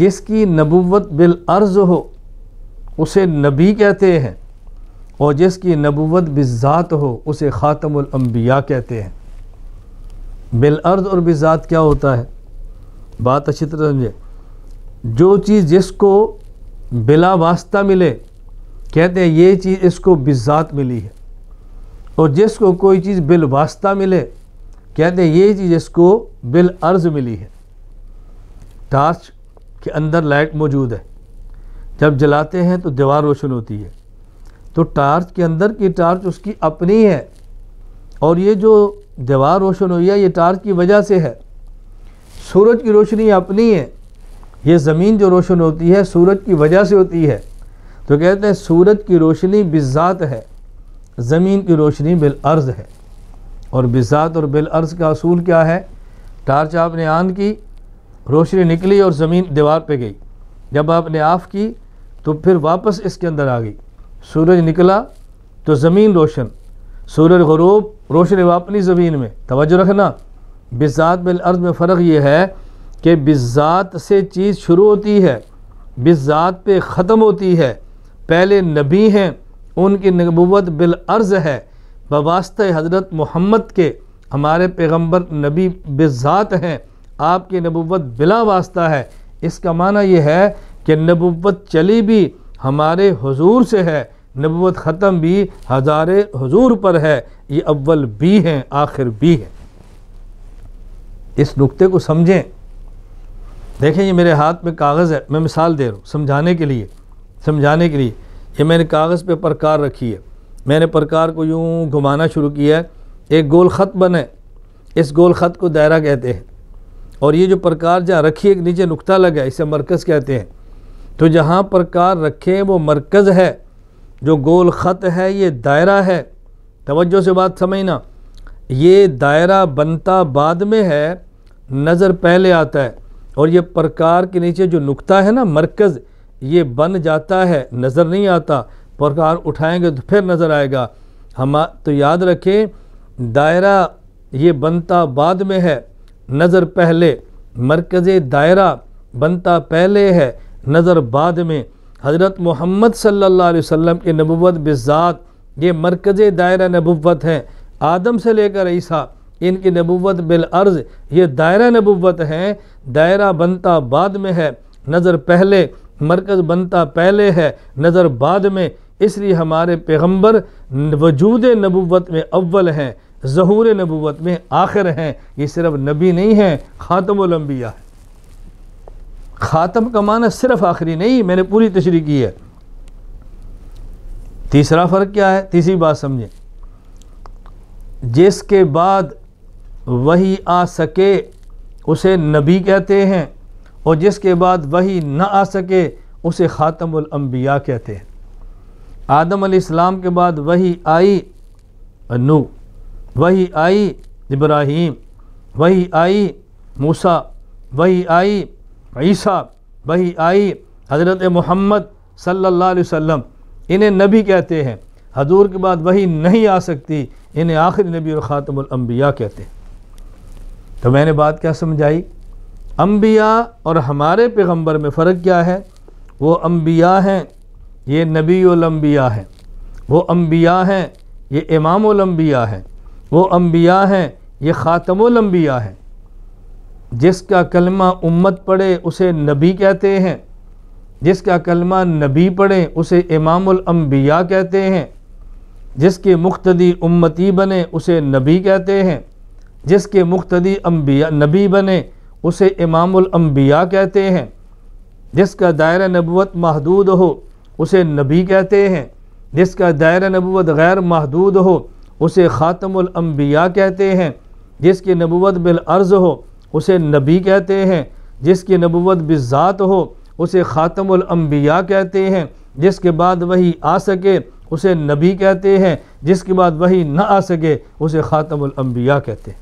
जिसकी नबूवत बिल अर्ज़ हो उसे नबी कहते हैं और जिसकी नबूवत बिज़ात हो उसे ख़ातमलम्बिया कहते हैं बिल अर्ज़ और बिज़ात क्या होता है बात अच्छी तरह समझे जो चीज़ जिसको बिला वास्ता मिले कहते हैं ये चीज़ इसको बिज़ात मिली है और जिसको कोई चीज़ बिल वास्ता मिले कहते हैं ये चीज़ इसको बिल अर्ज़ मिली है टार्च कि अंदर लाइट मौजूद है जब जलाते हैं तो दीवार रोशन होती है तो टार्च के अंदर की टार्च उसकी अपनी है और ये जो दीवार रोशन हुई है ये टार्च की वजह से है सूरज की रोशनी अपनी है ये ज़मीन जो रोशन होती है सूरज की वजह से होती है तो कहते हैं सूरज की रोशनी बिजात है ज़मीन की रोशनी बिल अर्ज़ है और बिजात और बिल अर्ज़ का असूल क्या है टार्च आपने आन की रोशनी निकली और ज़मीन दीवार पे गई जब आपने आफ़ की तो फिर वापस इसके अंदर आ गई सूरज निकला तो ज़मीन रोशन सूरज गरूब रोशन अपनी ज़मीन में तोज्जो रखना बिज़ात में अर्ज़ में फ़र्क ये है कि बिज़ात से चीज़ शुरू होती है बिज़ात पे ख़त्म होती है पहले नबी हैं उनकी नबूत बिलअर्ज़ है बवास्त हज़रत मोहम्मद के हमारे पैगम्बर नबी बिज़ात हैं आपकी नबूत बिला वास्ता है इसका माना यह है कि नबूत चली भी हमारे हुजूर से है नबूत ख़त्म भी हज़ारे हुजूर पर है ये अव्वल भी हैं आखिर भी हैं इस नुक्ते को समझें देखें ये मेरे हाथ में कागज़ है मैं मिसाल दे रहा हूँ समझाने के लिए समझाने के लिए ये मैंने कागज़ पे प्रकार रखी है मैंने प्रकार को यूँ घुमाना शुरू किया है एक गोल ख़त बने इस गोल ख़त को दायरा कहते हैं और ये जो प्रकार जहाँ रखी है नीचे नुकता लगा इसे मरकज़ कहते हैं तो जहाँ प्रकार रखें वो मरकज़ है जो गोल ख़त है ये दायरा है तवज्जो से बात समझना ये दायरा बनता बाद में है नज़र पहले आता है और ये प्रकार के नीचे जो नुकता है ना मरकज़ ये बन जाता है नज़र नहीं आता प्रकार उठाएंगे तो फिर नज़र आएगा हम तो याद रखें दायरा ये बनता बाद में है नज़र पहले मरकज़ दायरा बनता पहले है नज़र बाद में हज़रत मोहम्मद सल्ला अलैहि के नबूत बिज़ात ये मरकज़ दायरा नबूत हैं आदम से लेकर ईसा इनकी नबूत बिलअर्ज़ ये दायरा नबूत हैं दायरा बनता बाद में है नज़र पहले मरकज़ बनता पहले है नज़र बाद में इसलिए हमारे पैगम्बर वजूद नबूत में अव्वल हैं जहूर नबूत में आखिर हैं ये सिर्फ नबी नहीं है ख़ातमबिया है ख़ातम का माना सिर्फ आखिरी नहीं मैंने पूरी तशरी की है तीसरा फ़र्क क्या है तीसरी बात समझें जिसके बाद वही आ सके उसे नबी कहते हैं और जिसके बाद वही ना आ सके उसे ख़ातमबिया कहते हैं आदम अलैहिस्सलाम के बाद वही आई नू वही आई इब्राहीम वही आई मूसा वही आई ईसा वही आई हज़रत मोहम्मद सल्लल्लाहु अलैहि वसल्लम इन्हें नबी कहते हैं हजूर के बाद वही नहीं आ सकती इन्हें आखिरी नबी और ख़ातमबिया कहते हैं तो मैंने बात क्या समझाई अम्बिया और हमारे पैगम्बर में फ़र्क क्या है वो अम्बिया हैं ये नबी अम्बिया हैं वो अम्बिया हैं ये इमाम अम्बिया हैं वो अम्बिया हैं ये ख़ातमोलम्बिया हैं जिसका कलमा उम्मत पढ़े उसे नबी कहते हैं जिसका कलमा नबी पढ़े उसे इमामबिया कहते हैं जिसके मुख्तदी उम्मती बने उसे नबी कहते हैं जिसके मुख्तदी अम्बिया नबी बने उसे इमामबिया कहते हैं जिसका दायरा नबूत महदूद हो उसे नबी कहते हैं जिसका दायरा नबूत गैर महदूद हो उसे ख़ातमबिया कहते हैं जिसकी नबूत बिलअर्ज़ हो उसे नबी कहते हैं जिसकी नबूत बिज़ात हो उसे ख़ातमबिया कहते हैं जिसके बाद वही आ सके उसे नबी कहते हैं जिसके बाद वही ना आ सके उसे ख़ातमबिया कहते हैं